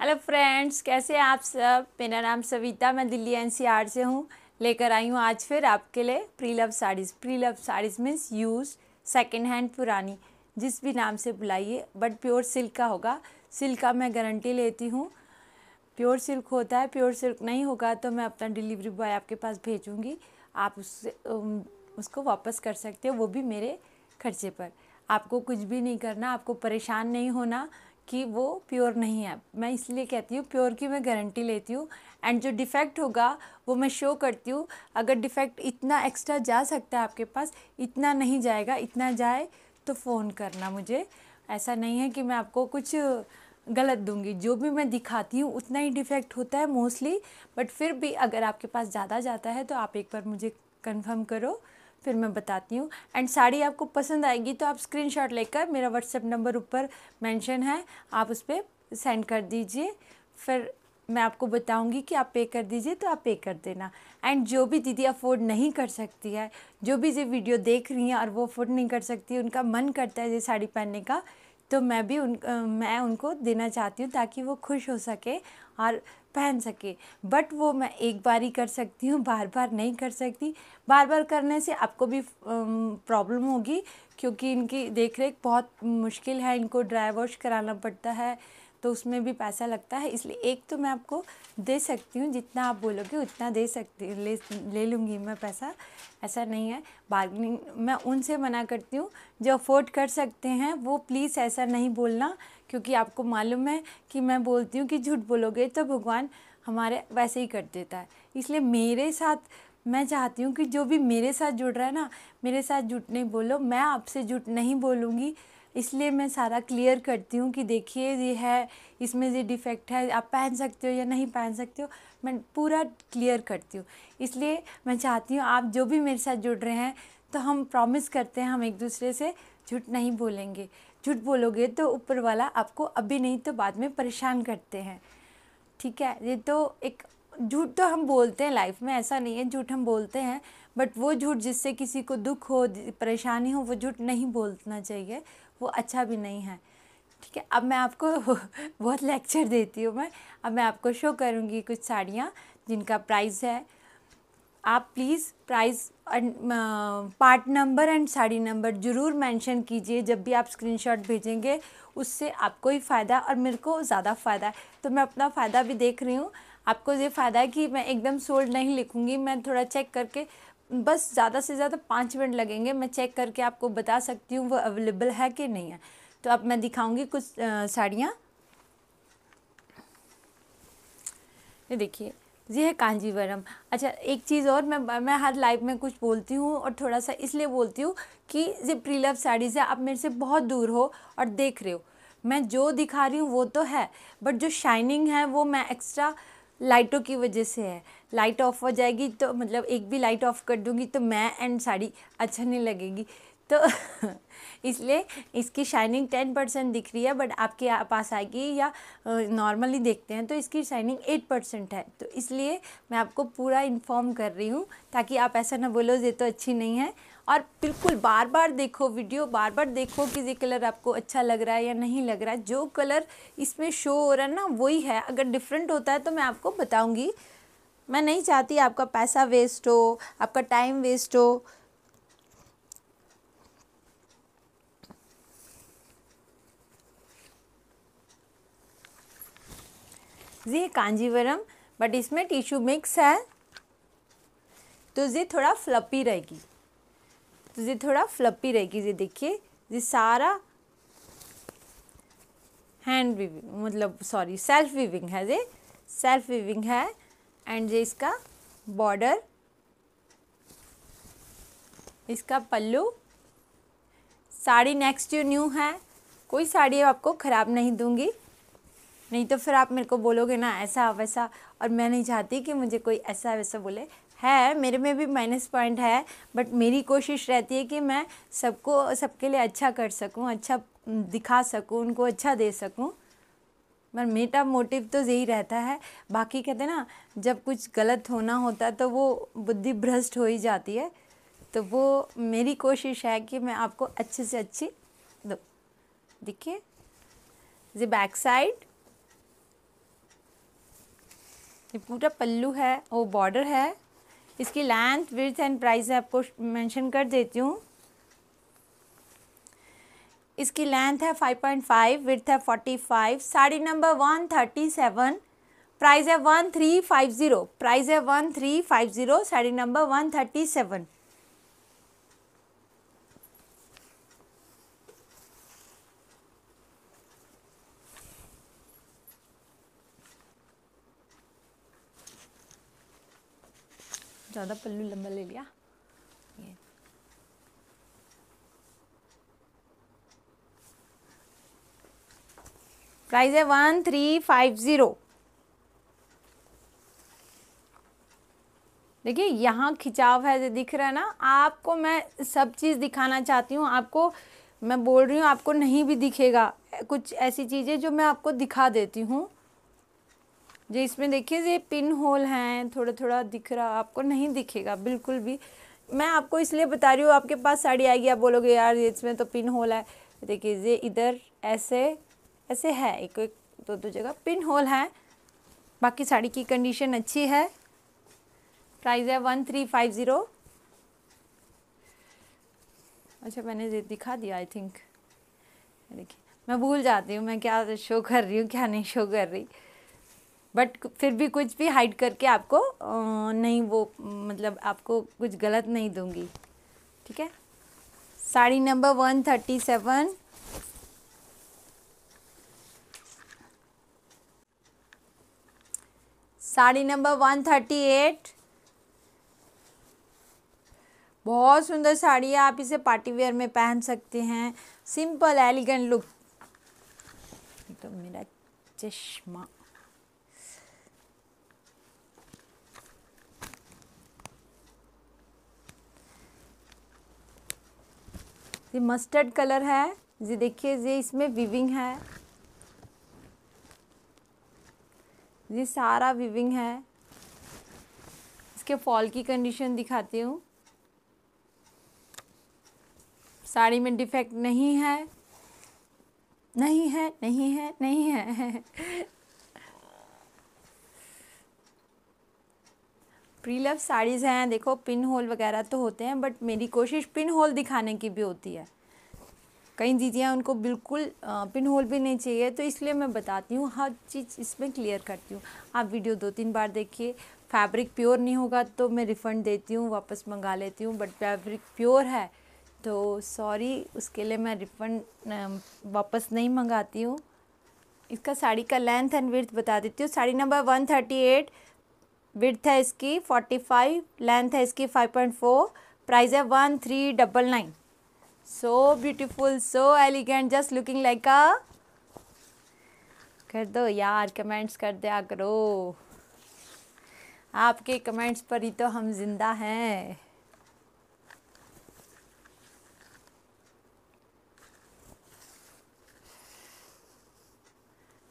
Hello friends कैसे हैं आप सब मेरा नाम सविता मैं दिल्ली एनसीआर से हूँ लेकर आई हूँ आज फिर आपके लिए pre love saris pre love saris means use second hand पुरानी जिस भी नाम से बुलाइए बट प्योर सिल्क का होगा सिल्क का मैं गारंटी लेती हूँ प्योर सिल्क होता है प्योर सिल्क नहीं होगा तो मैं अपना डिलीवरी बॉय आपके पास भेजूँगी आप उससे उसको वापस कर सकते हो वो भी मेरे खर्चे पर आपको कुछ भी नहीं करना आपको परेशान नहीं होना कि वो प्योर नहीं है मैं इसलिए कहती हूँ प्योर की मैं गारंटी लेती हूँ एंड जो डिफ़ेक्ट होगा वो मैं शो करती हूँ अगर डिफ़ेक्ट इतना एक्स्ट्रा जा सकता है आपके पास इतना नहीं जाएगा इतना जाए तो फ़ोन करना मुझे ऐसा नहीं है कि मैं आपको कुछ गलत दूंगी जो भी मैं दिखाती हूँ उतना ही डिफेक्ट होता है मोस्टली बट फिर भी अगर आपके पास ज़्यादा जाता है तो आप एक बार मुझे कन्फर्म करो फिर मैं बताती हूँ एंड साड़ी आपको पसंद आएगी तो आप स्क्रीनशॉट लेकर मेरा व्हाट्सएप नंबर ऊपर मेंशन है आप उस पर सेंड कर दीजिए फिर मैं आपको बताऊंगी कि आप पे कर दीजिए तो आप पे कर देना एंड जो भी दीदी अफोर्ड नहीं कर सकती है जो भी ये वीडियो देख रही हैं और वो अफोर्ड नहीं कर सकती उनका मन करता है ये साड़ी पहनने का तो मैं भी उन मैं उनको देना चाहती हूँ ताकि वो खुश हो सके और पहन सके बट वो मैं एक बार ही कर सकती हूँ बार बार नहीं कर सकती बार बार करने से आपको भी प्रॉब्लम होगी क्योंकि इनकी देख रेख बहुत मुश्किल है इनको ड्राई वॉश कराना पड़ता है तो उसमें भी पैसा लगता है इसलिए एक तो मैं आपको दे सकती हूँ जितना आप बोलोगे उतना दे सकती ले ले लूँगी मैं पैसा ऐसा नहीं है बार्गनिंग मैं उनसे मना करती हूँ जो अफोर्ड कर सकते हैं वो प्लीज़ ऐसा नहीं बोलना क्योंकि आपको मालूम है कि मैं बोलती हूँ कि झूठ बोलोगे तो भगवान हमारे वैसे ही कर देता है इसलिए मेरे साथ मैं चाहती हूँ कि जो भी मेरे साथ जुड़ रहा है ना मेरे साथ झूठ नहीं बोलो मैं आपसे झूठ नहीं बोलूँगी इसलिए मैं सारा क्लियर करती हूँ कि देखिए ये है इसमें ये डिफेक्ट है आप पहन सकते हो या नहीं पहन सकते हो मैं पूरा क्लियर करती हूँ इसलिए मैं चाहती हूँ आप जो भी मेरे साथ जुड़ रहे हैं तो हम प्रॉमिस करते हैं हम एक दूसरे से झूठ नहीं बोलेंगे झूठ बोलोगे तो ऊपर वाला आपको अभी नहीं तो बाद में परेशान करते हैं ठीक है ये तो एक झूठ तो हम बोलते हैं लाइफ में ऐसा नहीं है झूठ हम बोलते हैं बट वो झूठ जिससे किसी को दुख हो परेशानी हो वो झूठ नहीं बोलना चाहिए वो अच्छा भी नहीं है ठीक है अब मैं आपको बहुत लेक्चर देती हूँ मैं अब मैं आपको शो करूँगी कुछ साड़ियाँ जिनका प्राइस है आप please price part number and sari number ज़रूर मेंशन कीजिए जब भी आप स्क्रीनशॉट भेजेंगे उससे आपको ही फ़ायदा और मेरे को ज़्यादा फ़ायदा है तो मैं अपना फ़ायदा भी देख रही हूँ आपको ये फ़ायदा है कि मैं एकदम सोल्ड नहीं लिखूँगी मैं थोड़ा चेक करके बस ज़्यादा से ज़्यादा पाँच मिनट लगेंगे मैं चेक करके आपको बता सकती हूँ वो अवेलेबल है कि नहीं है तो अब मैं दिखाऊँगी कुछ साड़ियाँ ये देखिए ये है कांजीवरम अच्छा एक चीज़ और मैं मैं हर लाइव में कुछ बोलती हूँ और थोड़ा सा इसलिए बोलती हूँ कि ये प्रीलव साड़ीज़ है आप मेरे से बहुत दूर हो और देख रहे हो मैं जो दिखा रही हूँ वो तो है बट जो शाइनिंग है वो मैं एक्स्ट्रा लाइटों की वजह से है लाइट ऑफ हो जाएगी तो मतलब एक भी लाइट ऑफ कर दूँगी तो मैं एंड साड़ी अच्छा नहीं लगेगी तो इसलिए इसकी शाइनिंग टेन परसेंट दिख रही है बट आपके पास आएगी या नॉर्मली देखते हैं तो इसकी शाइनिंग एट परसेंट है तो इसलिए मैं आपको पूरा इन्फॉर्म कर रही हूँ ताकि आप ऐसा ना बोलो ये तो अच्छी नहीं है और बिल्कुल बार बार देखो वीडियो बार बार देखो कि ये कलर आपको अच्छा लग रहा है या नहीं लग रहा है जो कलर इसमें शो हो रहा है ना वही है अगर डिफरेंट होता है तो मैं आपको बताऊँगी मैं नहीं चाहती आपका पैसा वेस्ट हो आपका टाइम वेस्ट हो जी कांजीवरम बट इसमें टिश्यू मिक्स है तो जी थोड़ा फ्लपी रहेगी तो ये थोड़ा फ्लपी रहेगी जी देखिए जी सारा हैंड वीविंग मतलब सॉरी सेल्फ वीविंग है जी सेल्फ वीविंग है एंड जी इसका बॉर्डर इसका पल्लू साड़ी नेक्स्ट न्यू है कोई साड़ी आपको ख़राब नहीं दूंगी नहीं तो फिर आप मेरे को बोलोगे ना ऐसा वैसा और मैं नहीं चाहती कि मुझे कोई ऐसा वैसा बोले है मेरे में भी माइनस पॉइंट है बट मेरी कोशिश रहती है कि मैं सबको सबके लिए अच्छा कर सकूं अच्छा दिखा सकूं उनको अच्छा दे सकूं पर मेरा मोटिव तो यही रहता है बाकी कहते ना जब कुछ गलत होना होता तो वो बुद्धि भ्रष्ट हो ही जाती है तो वो मेरी कोशिश है कि मैं आपको अच्छे से अच्छी दो देखिए जी बैक साइड ये पूरा पल्लू है वो बॉर्डर है इसकी लेंथ विथ एंड प्राइस आपको मेंशन कर देती हूँ इसकी लेंथ है 5.5 विथ है 45 साड़ी नंबर 137 प्राइस है 1350 प्राइस है 1350 साड़ी नंबर 137 ज़्यादा पल्लू लंबा ले लिया ये प्राइस है वन थ्री फाइव ज़ीरो देखिए यहाँ खिंचाव है जो दिख रहा है ना आपको मैं सब चीज़ दिखाना चाहती हूँ आपको मैं बोल रही हूँ आपको नहीं भी दिखेगा कुछ ऐसी चीज़ें जो मैं आपको दिखा देती हूँ जो इसमें देखिए ये पिन होल हैं थोड़ा थोड़ा दिख रहा आपको नहीं दिखेगा बिल्कुल भी मैं आपको इसलिए बता रही हूँ आपके पास साड़ी आएगी आप बोलोगे यार इसमें तो पिन होल है देखिए ये इधर ऐसे ऐसे है एक एक दो दो जगह पिन होल है बाकी साड़ी की कंडीशन अच्छी है प्राइस है वन थ्री फाइव ज़ीरो अच्छा मैंने ये दिखा दिया आई थिंक देखिए मैं भूल जाती हूँ मैं क्या शो कर रही हूँ क्या नहीं शो कर रही बट फिर भी कुछ भी हाइड करके आपको नहीं वो मतलब आपको कुछ गलत नहीं दूंगी ठीक है sari number one thirty seven sari number one thirty eight बहुत सुंदर साड़ी है आप इसे पार्टी वेयर में पहन सकते हैं सिंपल एलिगेंट लुक तो मेरा चश्मा ये मस्टर्ड कलर है ये देखिए ये इसमें विविंग है ये सारा विविंग है इसके फॉल की कंडीशन दिखाती हूँ साड़ी में डिफेक्ट नहीं है नहीं है नहीं है नहीं है प्री लव साड़ीज़ हैं देखो पिन होल वगैरह तो होते हैं बट मेरी कोशिश पिन होल दिखाने की भी होती है कई दीदियाँ उनको बिल्कुल पिन होल भी नहीं चाहिए तो इसलिए मैं बताती हूँ हर चीज़ इसमें क्लियर करती हूँ आप वीडियो दो तीन बार देखिए फैब्रिक प्योर नहीं होगा तो मैं रिफ़ंड देती हूँ वापस मंगा लेती हूँ बट फैब्रिक प्योर है तो सॉरी उसके लिए मैं रिफ़ंड वापस नहीं मंगाती हूँ इसका साड़ी का लेंथ एंड विर्थ बता देती हूँ sari number one thirty eight width है इसकी 45 लेंथ है इसकी 5.4 प्राइस है one three double nine so beautiful so elegant just looking like a कर दो यार कमेंट्स कर दिया करो आपके कमेंट्स पर ही तो हम जिंदा हैं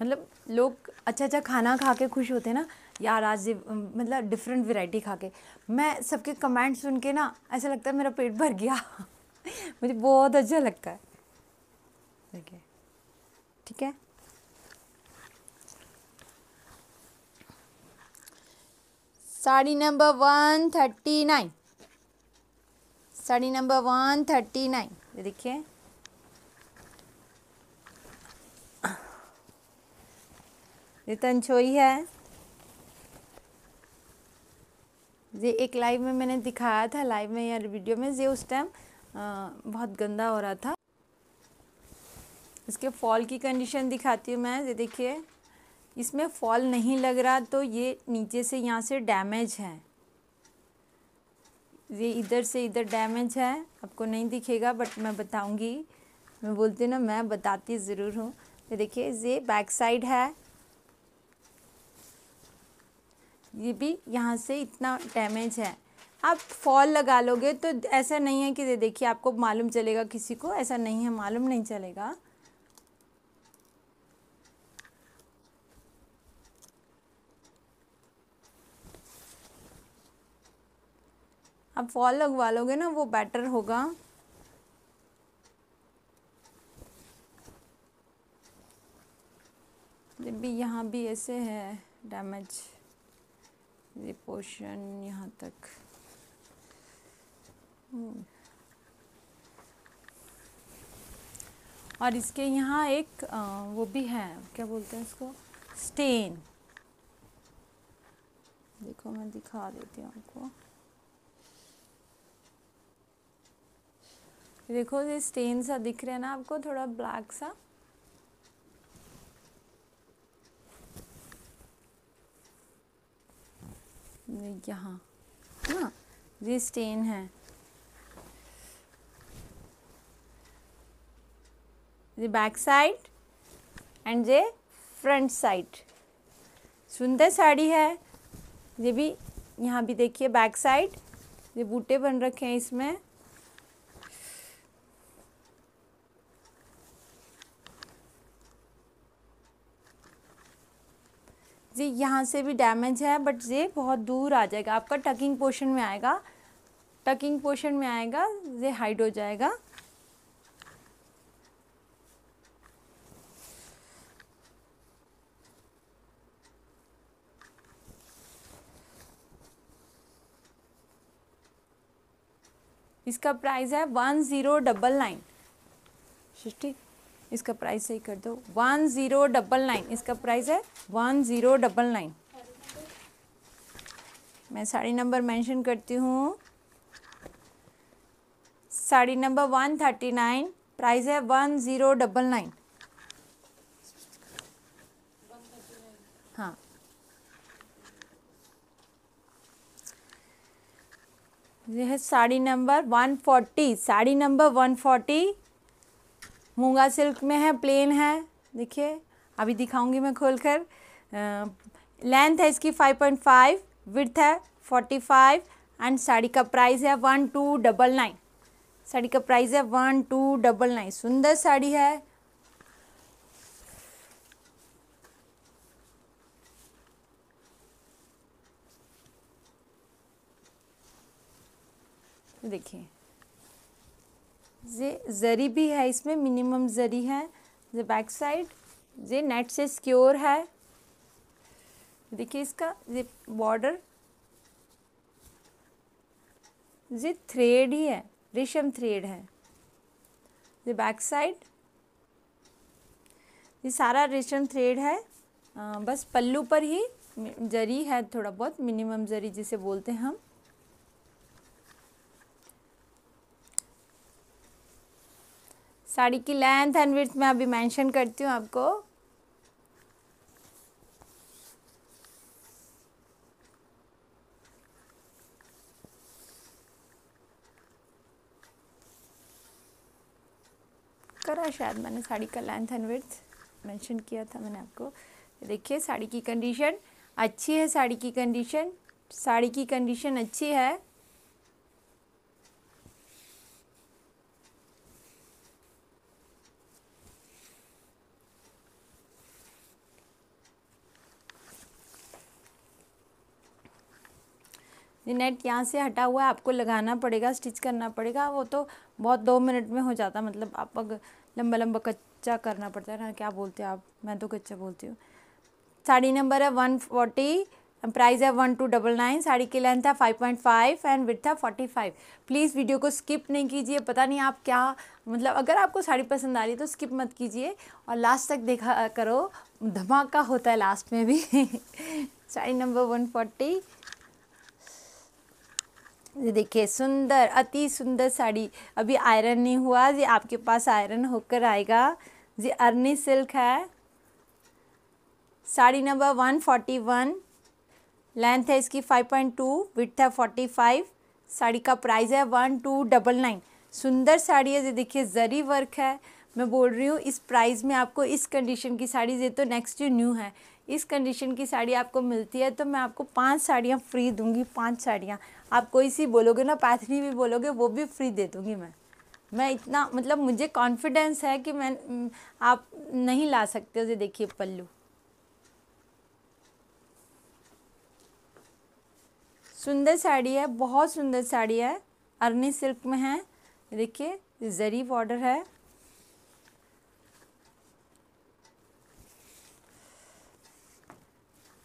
मतलब लोग अच्छा अच्छा खाना खा के खुश होते हैं ना यार आज मतलब डिफरेंट वेराइटी खा के मैं सबके कमेंट सुन के ना ऐसा लगता है मेरा पेट भर गया मुझे बहुत अच्छा लगता है देखिए ठीक है sari number one thirty nine sari number one thirty nine ये देखिए ये तनछोई है ये एक लाइव में मैंने दिखाया था लाइव में या वीडियो में ये उस टाइम बहुत गंदा हो रहा था इसके फॉल की कंडीशन दिखाती हूँ मैं ये देखिए इसमें फॉल नहीं लग रहा तो ये नीचे से यहाँ से डैमेज है ये इधर से इधर डैमेज है आपको नहीं दिखेगा बट मैं बताऊँगी मैं बोलती ना मैं बताती ज़रूर हूँ ये देखिए ये बैक साइड है ये भी यहाँ से इतना डैमेज है आप फॉल लगा लोगे तो ऐसा नहीं है कि देखिए आपको मालूम चलेगा किसी को ऐसा नहीं है मालूम नहीं चलेगा आप फॉल लगवा लोगे ना वो बेटर होगा भी यहाँ भी ऐसे है डैमेज ये पोर्शन यहाँ तक हम्म। और इसके यहाँ एक वो भी है क्या बोलते हैं इसको स्टेन देखो मैं दिखा देती हूँ आपको देखो ये स्टेन सा दिख रहा है ना आपको थोड़ा ब्लैक सा यहाँ ना हाँ, ये स्टेन है the back side and the front side सुंदर साड़ी है ये भी यहाँ भी देखिए बैक साइड ये बूटे बन रखे हैं इसमें यहाँ से भी डैमेज है बट ये बहुत दूर आ जाएगा आपका टकिंग पोर्शन में आएगा टकिंग पोर्शन में आएगा ये हाइड हो जाएगा इसका प्राइस है वन ज़ीरो डबल नाइन ठीक इसका प्राइस सही कर दो वन ज़ीरो डबल नाइन इसका प्राइस है वन ज़ीरो डबल नाइन मैं साड़ी नंबर मेंशन करती हूँ sari number one thirty nine price है वन ज़ीरो डबल नाइन हाँ यह sari number one forty sari number one forty moonga silk में है प्लेन है देखिए अभी दिखाऊंगी मैं खोलकर लेंथ है इसकी 5.5 विथ है 45 एंड साड़ी का प्राइस है one two double nine sari का प्राइस है वन टू डबल नाइन सुंदर साड़ी है देखिए ये जरी भी है इसमें मिनिमम जरी है जे बैक साइड ये नेट से स्क्योर है देखिए इसका ये बॉर्डर जे थ्रेड ही है रेशम थ्रेड है ये बैक साइड ये सारा रेशम थ्रेड है आ, बस पल्लू पर ही जरी है थोड़ा बहुत मिनिमम जरी जिसे बोलते हैं हम साड़ी की लेंथ एंड विथ मैं अभी मेंशन करती हूँ आपको करा शायद मैंने साड़ी का लेंथ एंड विथ मेंशन किया था मैंने आपको देखिए साड़ी की कंडीशन अच्छी है साड़ी की कंडीशन साड़ी की कंडीशन अच्छी है नेट यहाँ से हटा हुआ है आपको लगाना पड़ेगा स्टिच करना पड़ेगा वो तो बहुत दो मिनट में हो जाता मतलब आप अगर लंबा लंबा कच्चा करना पड़ता है ना क्या बोलते हो आप मैं तो कच्चा बोलती हूँ साड़ी नंबर है वन फोर्टी प्राइस है one two double nine sari की लेंथ है five point five and width है फोर्टी फाइव प्लीज़ वीडियो को स्किप नहीं कीजिए पता नहीं आप क्या मतलब अगर आपको साड़ी पसंद आ रही है तो स्किप मत कीजिए और लास्ट तक देखा करो धमाका होता है लास्ट में भी साड़ी नंबर वन फोर्टी ये देखिए सुंदर अति सुंदर साड़ी अभी आयरन नहीं हुआ जी आपके पास आयरन होकर आएगा जी अर्नी सिल्क है sari number one forty one length है इसकी फाइव पॉइंट टू विथ है फोर्टी फाइव साड़ी का प्राइस है वन टू डबल नाइन सुंदर साड़ी है ये देखिए जरी वर्क है मैं बोल रही हूँ इस प्राइस में आपको इस कंडीशन की साड़ी ये तो नेक्स्ट न्यू है इस कंडीशन की साड़ी आपको मिलती है तो मैं आपको पांच साड़ियाँ फ्री दूंगी पांच साड़ियाँ आप कोई सी बोलोगे ना पैथनी भी बोलोगे वो भी फ्री दे दूँगी मैं मैं इतना मतलब मुझे कॉन्फिडेंस है कि मैं आप नहीं ला सकते उसे देखिए पल्लू सुंदर साड़ी है बहुत सुंदर साड़ी है अरनी सिल्क में है देखिए जरी बॉर्डर है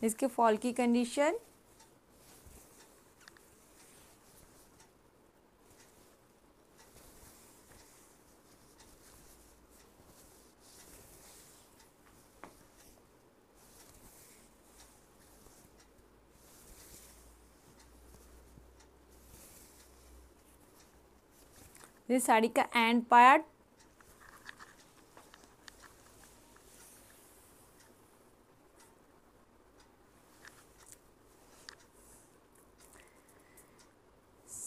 इसके फॉल की कंडीशन ये साड़ी का एंड पार्ट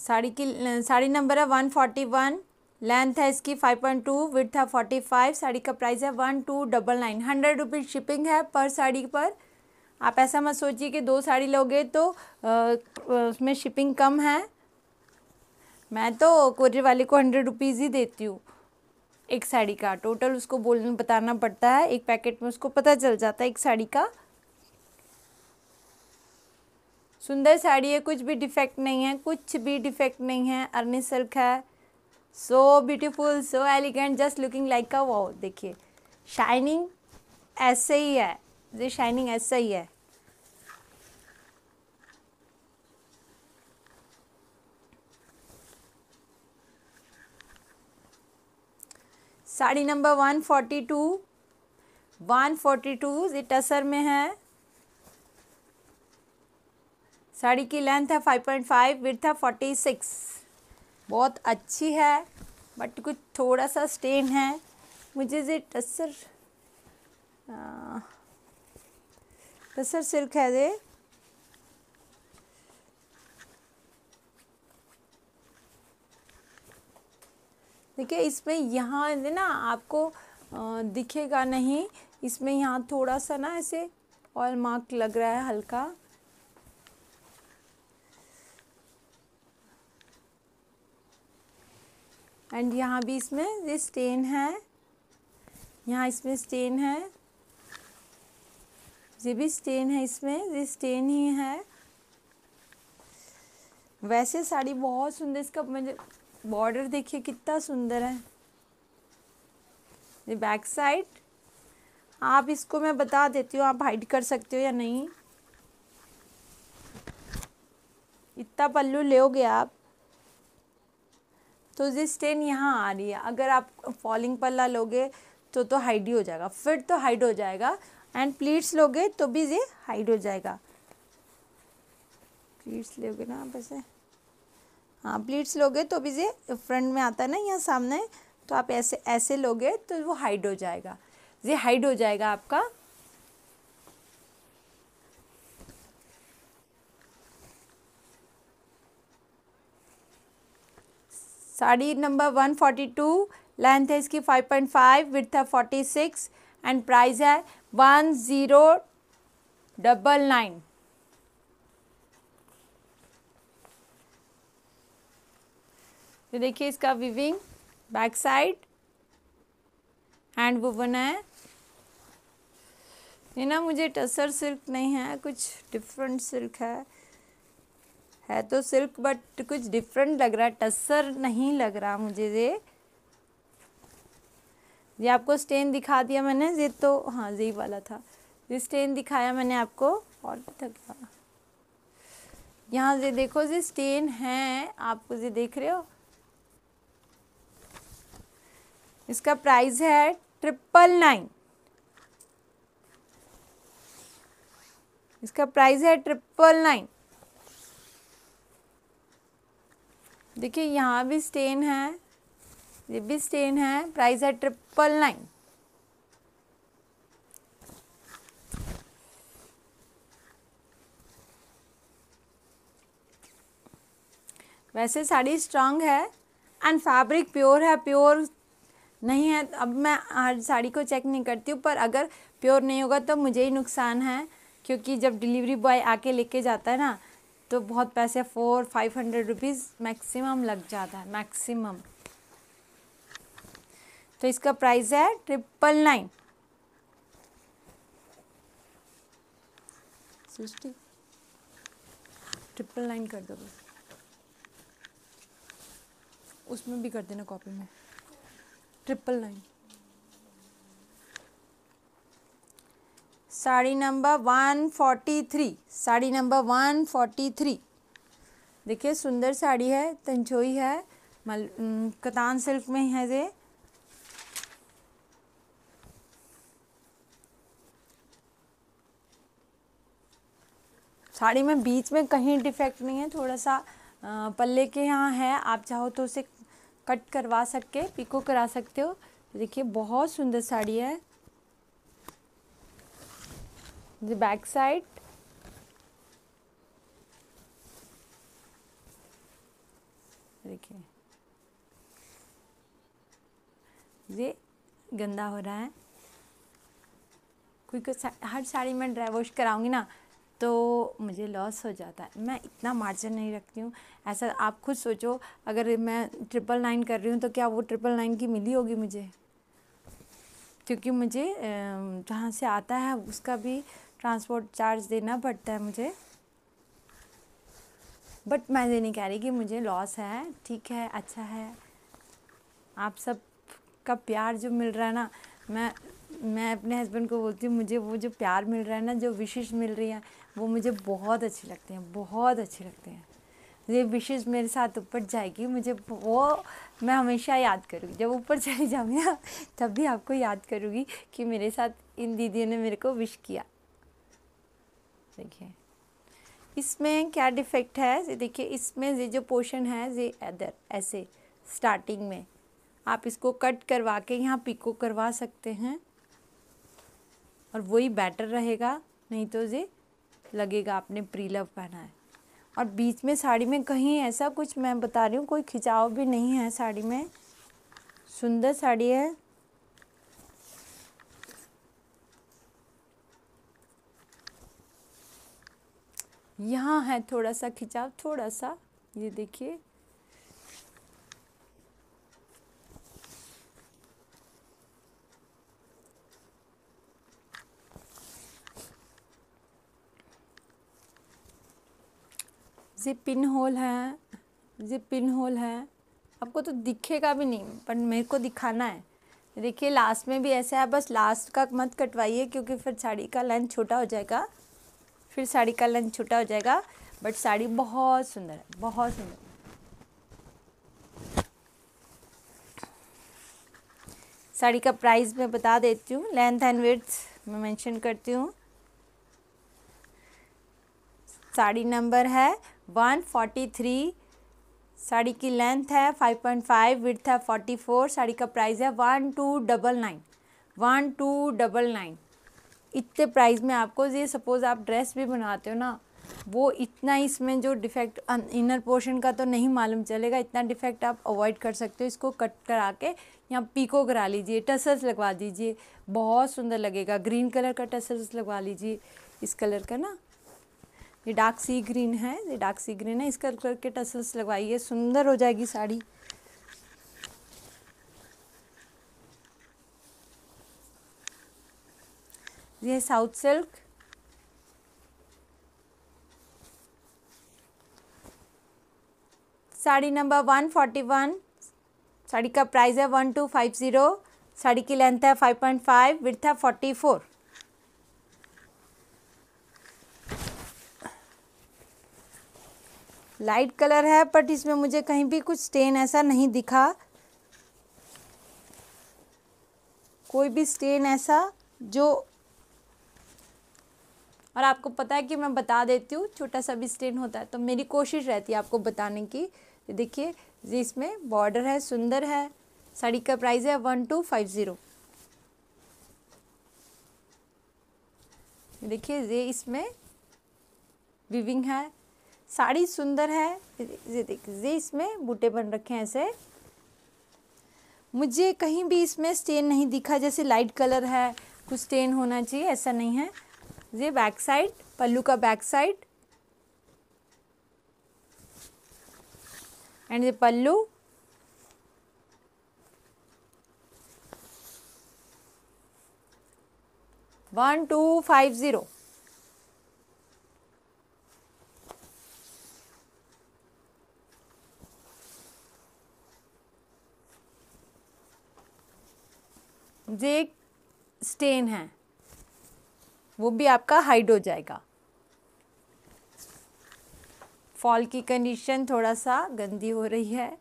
साड़ी की साड़ी नंबर है वन फोर्टी वन लेंथ है इसकी फाइव पॉइंट टू विथ है फोर्टी फाइव साड़ी का प्राइस है one two double nine hundred rupees shipping है पर साड़ी पर आप ऐसा मत सोचिए कि दो साड़ी लोगे तो उसमें शिपिंग कम है मैं तो कोरियर वाले को हंड्रेड रुपीज़ ही देती हूँ एक साड़ी का टोटल उसको बोलना बताना पड़ता है एक पैकेट में उसको पता चल जाता है एक साड़ी का सुंदर साड़ी है कुछ भी डिफेक्ट नहीं है कुछ भी डिफेक्ट नहीं है अरने सिल्क है so beautiful so elegant just looking like a वो देखिए शाइनिंग ऐसे ही है ये शाइनिंग ऐसा ही है sari number one forty two one forty two ये टसर में है साड़ी की लेंथ है फाइव पॉइंट फाइव विथ है फोर्टी सिक्स बहुत अच्छी है बट कुछ थोड़ा सा स्टेन है मुझे ये टसर टसर सिल्क है ये देखिए इसमें यहाँ ना आपको दिखेगा नहीं इसमें यहाँ थोड़ा सा ना ऐसे ऑयल मार्क लग रहा है हल्का एंड यहाँ भी इसमें ये स्टेन है यहाँ इसमें स्टेन है ये भी स्टेन है इसमें ये स्टेन ही है वैसे साड़ी बहुत सुंदर इसका मुझे मतलब बॉर्डर देखिए कितना सुंदर है ये बैक साइड आप इसको मैं बता देती हूँ आप हाइड कर सकते हो या नहीं इतना पल्लू लोगे आप तो ये स्टेन यहाँ आ रही है अगर आप फॉलिंग पल्ला लोगे तो तो हाइड ही हो जाएगा फिर तो हाइड हो जाएगा एंड प्लीट्स लोगे तो भी ये हाइड हो जाएगा प्लीट्स लोगे ना आप ऐसे हाँ प्लीट्स लोगे तो भी ये फ्रंट में आता है ना यहाँ सामने तो आप ऐसे ऐसे लोगे तो वो हाइड हो जाएगा ये हाइड हो जाएगा आपका sari number one forty two length है इसकी फाइव पॉइंट फाइव विथ है फोर्टी सिक्स एंड प्राइस है वन ज़ीरो डबल नाइन तो देखिए इसका weaving back side hand woven है ये ना मुझे टसर सिल्क नहीं है कुछ डिफरेंट सिल्क है है तो सिल्क बट कुछ डिफरेंट लग रहा है टसर नहीं लग रहा मुझे ये ये आपको स्टेन दिखा दिया मैंने ये तो हाँ ये वाला था ये स्टेन दिखाया मैंने आपको और भी यहाँ से देखो जी स्टेन है आपको ये देख रहे हो इसका प्राइस है ट्रिपल नाइन इसका प्राइस है ट्रिपल नाइन देखिए यहाँ भी स्टेन है ये भी स्टेन है प्राइस है ट्रिपल नाइन वैसे साड़ी स्ट्रांग है एंड फैब्रिक प्योर है प्योर नहीं है अब मैं हर साड़ी को चेक नहीं करती हूँ पर अगर प्योर नहीं होगा तो मुझे ही नुकसान है क्योंकि जब डिलीवरी बॉय आके लेके जाता है ना तो बहुत पैसे four five hundred rupees maximum लग जाता है मैक्सिमम तो इसका प्राइस है ट्रिपल नाइन ट्रिपल नाइन कर दो उसमें भी कर देना कॉपी में triple nine sari number one forty three sari number one forty three देखिए सुंदर साड़ी है तंजोई है मल कतान सिल्क में है ये साड़ी में बीच में कहीं डिफेक्ट नहीं है थोड़ा सा पल्ले के यहाँ है आप चाहो तो उसे कट करवा सकते पिको करा सकते हो देखिए बहुत सुंदर साड़ी है बैक साइड देखिए ये गंदा हो रहा है क्योंकि हर साड़ी में ड्राई वॉश कराऊंगी ना तो मुझे लॉस हो जाता है मैं इतना मार्जिन नहीं रखती हूँ ऐसा आप खुद सोचो अगर मैं ट्रिपल नाइन कर रही हूँ तो क्या वो ट्रिपल नाइन की मिली होगी मुझे क्योंकि मुझे जहाँ से आता है उसका भी ट्रांसपोर्ट चार्ज देना पड़ता है मुझे बट मैं ये नहीं कह रही कि मुझे लॉस है ठीक है अच्छा है आप सब का प्यार जो मिल रहा है ना मैं मैं अपने हस्बैंड को बोलती हूँ मुझे वो जो प्यार मिल रहा है ना जो विशेष मिल रही है वो मुझे बहुत अच्छे लगते हैं बहुत अच्छे लगते हैं ये विशेष मेरे साथ ऊपर जाएगी मुझे वो मैं हमेशा याद करूँगी जब ऊपर चली जाऊँगी ना तब भी आपको याद करूँगी कि मेरे साथ इन दीदियों ने मेरे को विश किया देखिए इसमें क्या डिफेक्ट है देखिए इसमें ये जो पोर्शन है ये अदर ऐसे स्टार्टिंग में आप इसको कट करवा के यहाँ पिको करवा सकते हैं और वही बेटर रहेगा नहीं तो ये लगेगा आपने प्रीलव पहना है और बीच में साड़ी में कहीं ऐसा कुछ मैं बता रही हूँ कोई खिंचाव भी नहीं है साड़ी में सुंदर साड़ी है यहाँ है थोड़ा सा खिंचाव थोड़ा सा ये देखिए जिप पिन होल है जिप पिन होल है आपको तो दिखेगा भी नहीं पर मेरे को दिखाना है देखिए लास्ट में भी ऐसा है बस लास्ट का मत कटवाइए क्योंकि फिर साड़ी का लेंथ छोटा हो जाएगा फिर साड़ी का लेंथ छोटा हो जाएगा बट साड़ी बहुत सुंदर है बहुत सुंदर साड़ी का प्राइस मैं बता देती हूँ लेंथ एंड विथ मैं मेंशन करती हूँ साड़ी नंबर है वन फोर्टी थ्री साड़ी की लेंथ है फाइव पॉइंट फाइव विथ है फोर्टी फोर साड़ी का प्राइस है one two double nine one two double nine इतने प्राइस में आपको ये सपोज़ आप ड्रेस भी बनाते हो ना वो इतना इसमें जो डिफेक्ट इनर पोर्शन का तो नहीं मालूम चलेगा इतना डिफेक्ट आप अवॉइड कर सकते हो इसको कट करा के यहाँ पीको करा लीजिए टसल्स लगवा दीजिए बहुत सुंदर लगेगा ग्रीन कलर का टसल्स लगवा लीजिए इस कलर का ना ये डार्क सी ग्रीन है ये डार्क सी ग्रीन है इसका कलर के टसल्स लगवाइए सुंदर हो जाएगी साड़ी ये south silk sari number one forty one sari का प्राइस है one two five zero sari की लेंथ है फाइव पॉइंट फाइव विथ है फोर्टी फोर लाइट कलर है बट इसमें मुझे कहीं भी कुछ स्टेन ऐसा नहीं दिखा कोई भी स्टेन ऐसा जो और आपको पता है कि मैं बता देती हूँ छोटा सा भी स्टेन होता है तो मेरी कोशिश रहती है आपको बताने की देखिए जी इसमें बॉर्डर है सुंदर है साड़ी का प्राइस है वन टू फाइव ज़ीरो देखिए ये इसमें विविंग है साड़ी सुंदर है ये देखिए इसमें बूटे बन रखे हैं ऐसे मुझे कहीं भी इसमें स्टेन नहीं दिखा जैसे लाइट कलर है कुछ स्टेन होना चाहिए ऐसा नहीं है ये बैक साइड पल्लू का बैक साइड एंड ये pallu one two five zero ये स्टेन है वो भी आपका हाइड हो जाएगा फॉल की कंडीशन थोड़ा सा गंदी हो रही है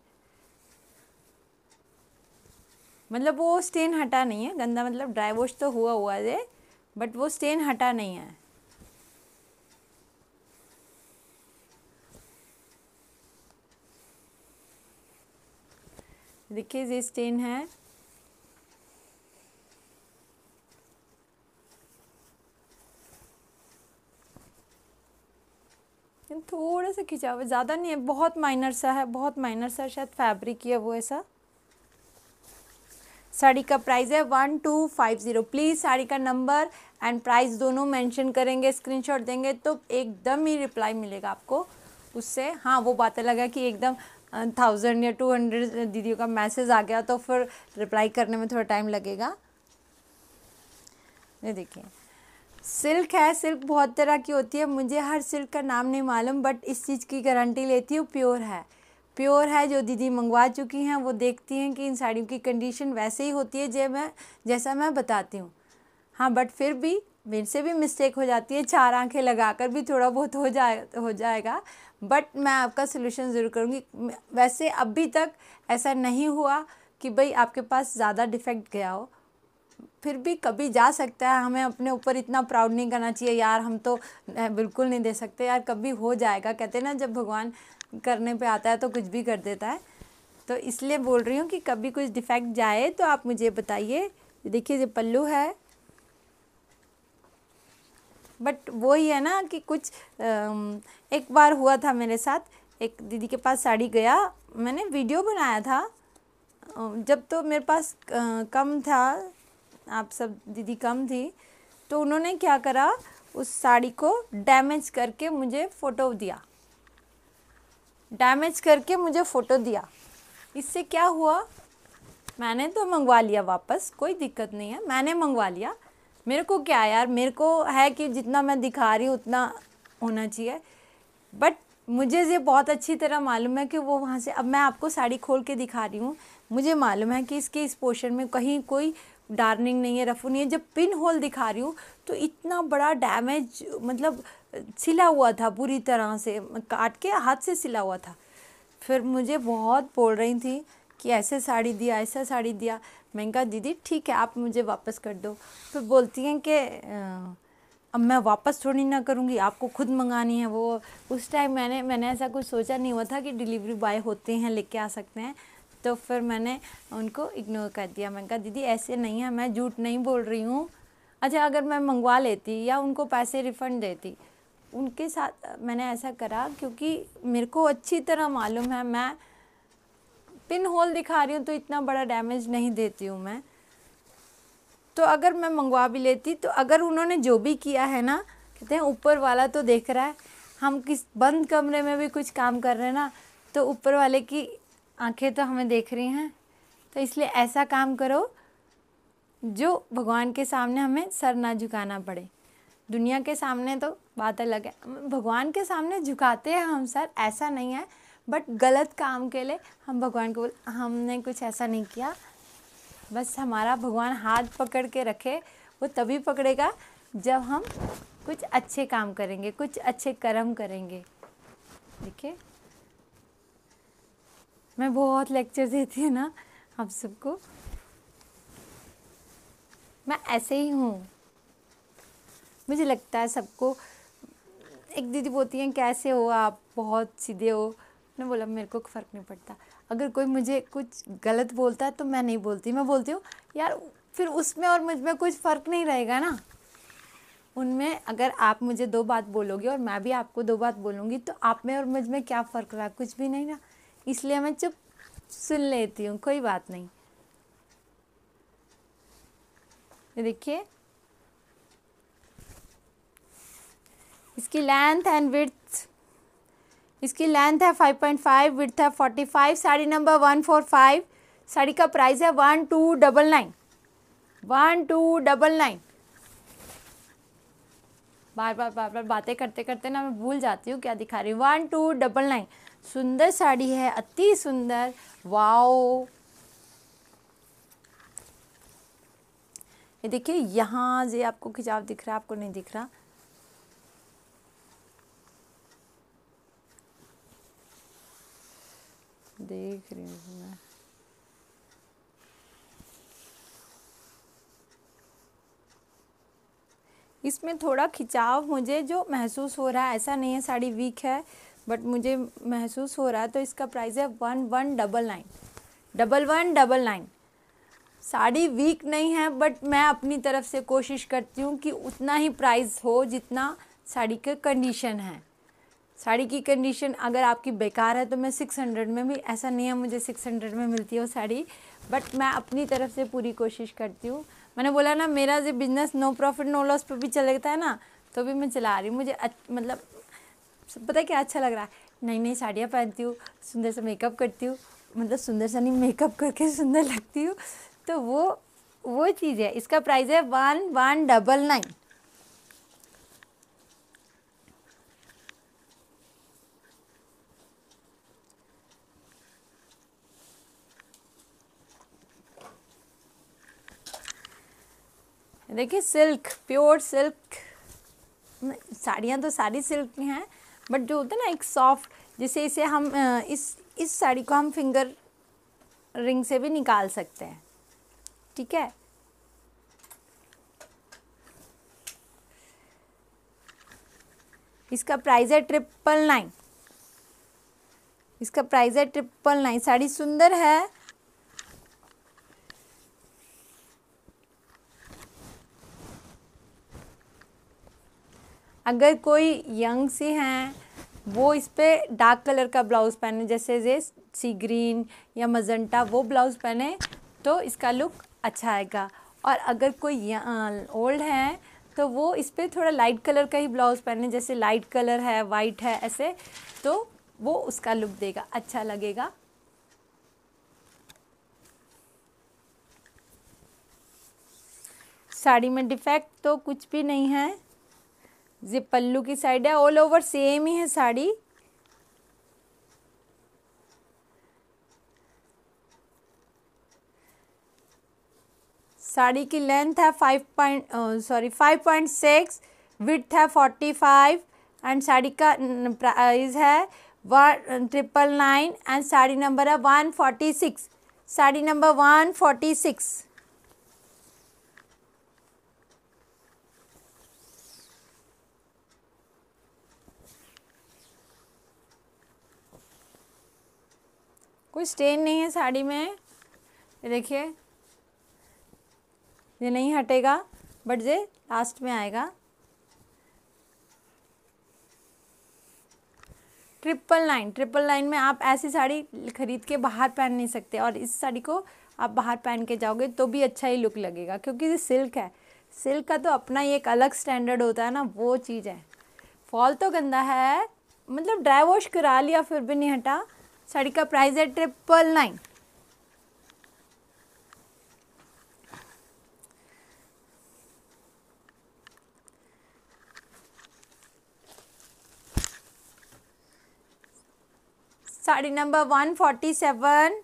मतलब वो स्टेन हटा नहीं है गंदा मतलब ड्राई वॉश तो हुआ हुआ है बट वो स्टेन हटा नहीं है देखिए ये स्टेन है लेकिन थोड़ा सा खिंचा हुआ ज़्यादा नहीं है बहुत माइनर सा है बहुत माइनर सा शायद फैब्रिक है वो ऐसा साड़ी का प्राइस है one two five zero please sari का नंबर एंड प्राइस दोनों मेंशन करेंगे स्क्रीनशॉट देंगे तो एकदम ही रिप्लाई मिलेगा आपको उससे हाँ वो बात अलग है कि एकदम थाउजेंड या टू हंड्रेड दीदियों का मैसेज आ गया तो फिर रिप्लाई करने में थोड़ा टाइम लगेगा ये देखिए सिल्क है सिल्क बहुत तरह की होती है मुझे हर सिल्क का नाम नहीं मालूम बट इस चीज़ की गारंटी लेती हूँ प्योर है प्योर है जो दीदी मंगवा चुकी हैं वो देखती हैं कि इन साड़ियों की कंडीशन वैसे ही होती है जब मैं जैसा मैं बताती हूँ हाँ बट फिर भी मेरे से भी मिस्टेक हो जाती है चार आंखें लगाकर भी थोड़ा बहुत हो जाए हो जाएगा बट मैं आपका सोल्यूशन ज़रूर करूँगी वैसे अभी तक ऐसा नहीं हुआ कि भाई आपके पास ज़्यादा डिफेक्ट गया हो फिर भी कभी जा सकता है हमें अपने ऊपर इतना प्राउड नहीं करना चाहिए यार हम तो बिल्कुल नहीं दे सकते यार कभी हो जाएगा कहते ना जब भगवान करने पे आता है तो कुछ भी कर देता है तो इसलिए बोल रही हूँ कि कभी कुछ डिफेक्ट जाए तो आप मुझे बताइए देखिए ये पल्लू है बट वो ही है ना कि कुछ एक बार हुआ था मेरे साथ एक दीदी के पास साड़ी गया मैंने वीडियो बनाया था जब तो मेरे पास कम था आप सब दीदी कम थी तो उन्होंने क्या करा उस साड़ी को डैमेज करके मुझे फ़ोटो दिया डैमेज करके मुझे फ़ोटो दिया इससे क्या हुआ मैंने तो मंगवा लिया वापस कोई दिक्कत नहीं है मैंने मंगवा लिया मेरे को क्या यार मेरे को है कि जितना मैं दिखा रही हूँ उतना होना चाहिए बट मुझे ये बहुत अच्छी तरह मालूम है कि वो वहाँ से अब मैं आपको साड़ी खोल के दिखा रही हूँ मुझे मालूम है कि इसके इस पोर्शन में कहीं कोई डार्निंग नहीं है रफू नहीं है जब पिन होल दिखा रही हूँ तो इतना बड़ा डैमेज मतलब सिला हुआ था पूरी तरह से काट के हाथ से सिला हुआ था फिर मुझे बहुत बोल रही थी कि ऐसे साड़ी दिया ऐसा साड़ी दिया मैंने कहा दीदी ठीक है आप मुझे वापस कर दो फिर बोलती हैं कि अब मैं वापस थोड़ी ना करूँगी आपको खुद मंगानी है वो उस टाइम मैंने मैंने ऐसा कुछ सोचा नहीं हुआ था कि डिलीवरी बॉय होते हैं लेके आ सकते हैं तो फिर मैंने उनको इग्नोर कर दिया मैंने कहा दीदी ऐसे नहीं है मैं झूठ नहीं बोल रही हूँ अच्छा अगर मैं मंगवा लेती या उनको पैसे रिफ़ंड देती उनके साथ मैंने ऐसा करा क्योंकि मेरे को अच्छी तरह मालूम है मैं पिन होल दिखा रही हूँ तो इतना बड़ा डैमेज नहीं देती हूँ मैं तो अगर मैं मंगवा भी लेती तो अगर उन्होंने जो भी किया है ना कहते हैं ऊपर वाला तो देख रहा है हम किस बंद कमरे में भी कुछ काम कर रहे हैं ना तो ऊपर वाले की आंखें तो हमें देख रही हैं तो इसलिए ऐसा काम करो जो भगवान के सामने हमें सर ना झुकाना पड़े दुनिया के सामने तो बात अलग है भगवान के सामने झुकाते हैं हम सर ऐसा नहीं है बट गलत काम के लिए हम भगवान को हमने कुछ ऐसा नहीं किया बस हमारा भगवान हाथ पकड़ के रखे वो तभी पकड़ेगा जब हम कुछ अच्छे काम करेंगे कुछ अच्छे कर्म करेंगे देखिए मैं बहुत लेक्चर देती हूँ ना आप सबको मैं ऐसे ही हूँ मुझे लगता है सबको एक दीदी बोलती हैं कैसे हो आप बहुत सीधे हो मैंने बोला मेरे को फ़र्क नहीं पड़ता अगर कोई मुझे कुछ गलत बोलता है तो मैं नहीं बोलती मैं बोलती हूँ यार फिर उसमें और मुझ में कुछ फ़र्क नहीं रहेगा ना उनमें अगर आप मुझे दो बात बोलोगे और मैं भी आपको दो बात बोलूँगी तो आप में और मुझ में क्या फ़र्क रहा कुछ भी नहीं ना इसलिए मैं चुप सुन लेती हूँ कोई बात नहीं देखिए इसकी लेंथ एंड विड्थ इसकी लेंथ है 5.5 विड्थ है 45 साड़ी नंबर 145 साड़ी का प्राइस है one two double nine one two double nine बार बार बार बार बातें करते करते ना मैं भूल जाती हूँ क्या दिखा रही हूँ वन टू डबल नाइन सुंदर साड़ी है अति सुंदर वाओ ये देखिए यहाँ जे आपको खिंचाव दिख रहा है आपको नहीं दिख रहा देख रही हूँ मैं इसमें थोड़ा खिंचाव मुझे जो महसूस हो रहा है ऐसा नहीं है साड़ी वीक है बट मुझे महसूस हो रहा है तो इसका प्राइस है one one double nine double one double nine sari weak नहीं है बट मैं अपनी तरफ से कोशिश करती हूँ कि उतना ही प्राइस हो जितना साड़ी का कंडीशन है साड़ी की कंडीशन अगर आपकी बेकार है तो मैं सिक्स हंड्रेड में भी ऐसा नहीं है मुझे सिक्स हंड्रेड में मिलती है वो साड़ी बट मैं अपनी तरफ से पूरी कोशिश करती हूँ मैंने बोला ना मेरा जो business no profit no loss पर भी चलता है ना तो भी मैं चला रही हूँ मुझे मतलब सब पता है क्या अच्छा लग रहा है नई नई साड़ियाँ पहनती हूँ सुंदर सा मेकअप करती हूँ मतलब सुंदर सा नहीं मेकअप करके सुंदर लगती हूँ तो वो वो चीज़ है इसका प्राइस है वन वन डबल नाइन देखिए सिल्क प्योर सिल्क साड़ियाँ तो सारी सिल्क की हैं बट जो होता है ना एक सॉफ्ट जैसे इसे हम इस इस साड़ी को हम फिंगर रिंग से भी निकाल सकते हैं ठीक है इसका प्राइस है ट्रिपल नाइन इसका प्राइस है ट्रिपल नाइन साड़ी सुंदर है अगर कोई यंग सी हैं वो इस पर डार्क कलर का ब्लाउज़ पहने जैसे जे सी ग्रीन या मजंटा वो ब्लाउज़ पहने तो इसका लुक अच्छा आएगा और अगर कोई ओल्ड है तो वो इस पर थोड़ा लाइट कलर का ही ब्लाउज़ पहने जैसे लाइट कलर है वाइट है ऐसे तो वो उसका लुक देगा अच्छा लगेगा साड़ी में डिफेक्ट तो कुछ भी नहीं है ये पल्लू की साइड है ऑल ओवर सेम ही है साड़ी साड़ी की लेंथ है five point sorry five point six width है फोर्टी फाइव एंड साड़ी का प्राइस है one triple nine and sari number है one forty six sari number one forty six कोई स्टेन नहीं है साड़ी में ये देखिए ये नहीं हटेगा बट ये लास्ट में आएगा ट्रिपल लाइन ट्रिपल लाइन में आप ऐसी साड़ी खरीद के बाहर पहन नहीं सकते और इस साड़ी को आप बाहर पहन के जाओगे तो भी अच्छा ही लुक लगेगा क्योंकि ये सिल्क है सिल्क का तो अपना ही एक अलग स्टैंडर्ड होता है ना वो चीज़ है फॉल तो गंदा है मतलब ड्राई वॉश करा लिया फिर भी नहीं हटा साड़ी का प्राइस है triple nine sari number one forty seven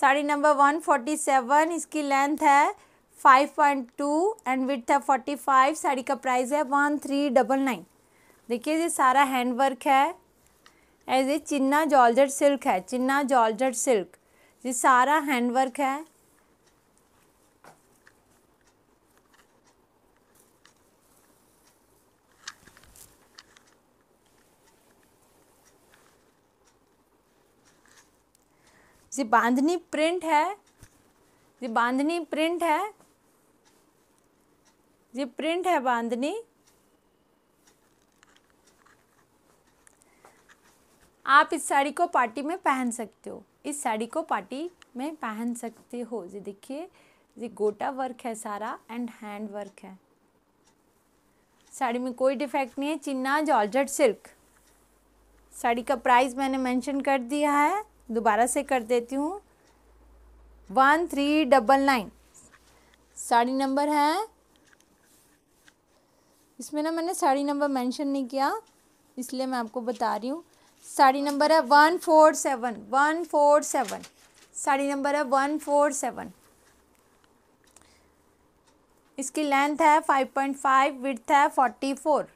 sari number one forty seven इसकी लेंथ है five point two and width है फोर्टी फाइव साड़ी का प्राइस है वन थ्री डबल नाइन देखिए ये सारा हैंड वर्क है as a chinon georgette silk है चिन्ना जॉर्जट सिल्क ये सारा हैंडवर्क है जी बांधनी प्रिंट है जी बांधनी प्रिंट है जी प्रिंट है बांधनी आप इस साड़ी को पार्टी में पहन सकते हो इस साड़ी को पार्टी में पहन सकते हो जी देखिए ये गोटा वर्क है सारा एंड हैंड वर्क है साड़ी में कोई डिफेक्ट नहीं है चिन्ना जॉर्जट सिल्क साड़ी का प्राइस मैंने मेंशन कर दिया है दोबारा से कर देती हूँ one three double nine sari number है इसमें ना मैंने साड़ी नंबर मेंशन नहीं किया इसलिए मैं आपको बता रही हूँ साड़ी नंबर है one four seven one four seven sari number है वन फोर सेवन इसकी लेंथ है फाइव पॉइंट फाइव विथ है फोर्टी फोर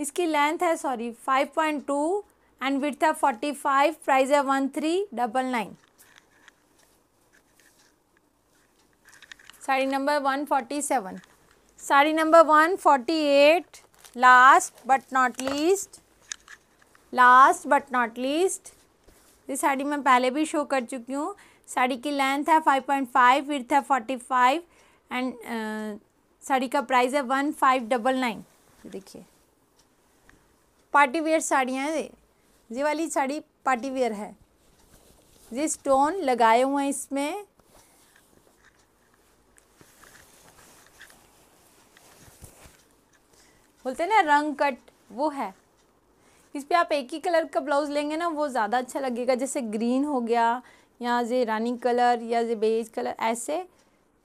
इसकी लेंथ है sorry five point two and width है फोर्टी फाइव प्राइस है one three double nine sari number one forty seven sari number one forty eight last but not least last but not least ये साड़ी मैं पहले भी show कर चुकी हूँ साड़ी की लेंथ है 5.5 पॉइंट फाइव विथ है फोर्टी फाइव एंड साड़ी का प्राइस है वन फाइव डबल नाइन देखिए पार्टी वेयर साड़ियाँ हैं ये वाली साड़ी पार्टी वेयर है ये स्टोन लगाए हुए हैं इसमें बोलते हैं ना रंग कट वो है इस पर आप एक ही कलर का ब्लाउज़ लेंगे ना वो ज़्यादा अच्छा लगेगा जैसे ग्रीन हो गया या जे रानी कलर या जे बेज कलर ऐसे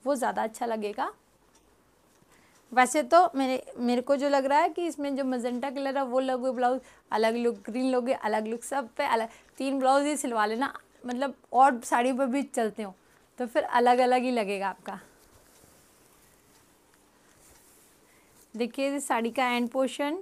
वो ज़्यादा अच्छा लगेगा वैसे तो मेरे मेरे को जो लग रहा है कि इसमें जो मजेंटा कलर है वो हुए ब्लाउज़ अलग लुक ग्रीन लोगे अलग लुक सब पे अलग तीन ब्लाउज ही सिलवा लेना मतलब और साड़ी पर भी चलते हो तो फिर अलग अलग ही लगेगा आपका देखिए साड़ी का एंड पोर्शन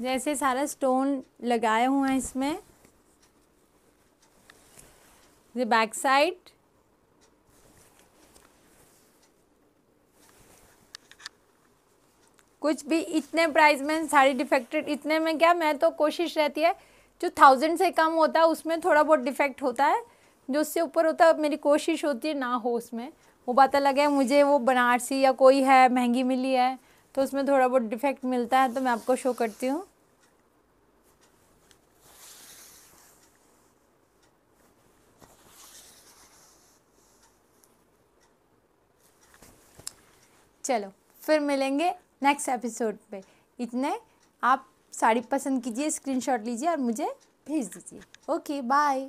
जैसे सारा स्टोन लगाया हुआ है इसमें ये बैक साइड कुछ भी इतने प्राइस में साड़ी डिफेक्टेड इतने में क्या मैं तो कोशिश रहती है जो थाउजेंड से कम होता है उसमें थोड़ा बहुत डिफेक्ट होता है जो उससे ऊपर होता है मेरी कोशिश होती है ना हो उसमें वो बात अलग है मुझे वो बनारसी या कोई है महंगी मिली है तो उसमें थोड़ा बहुत डिफेक्ट मिलता है तो मैं आपको शो करती हूँ चलो फिर मिलेंगे नेक्स्ट एपिसोड पे इतने आप साड़ी पसंद कीजिए स्क्रीनशॉट लीजिए और मुझे भेज दीजिए ओके बाय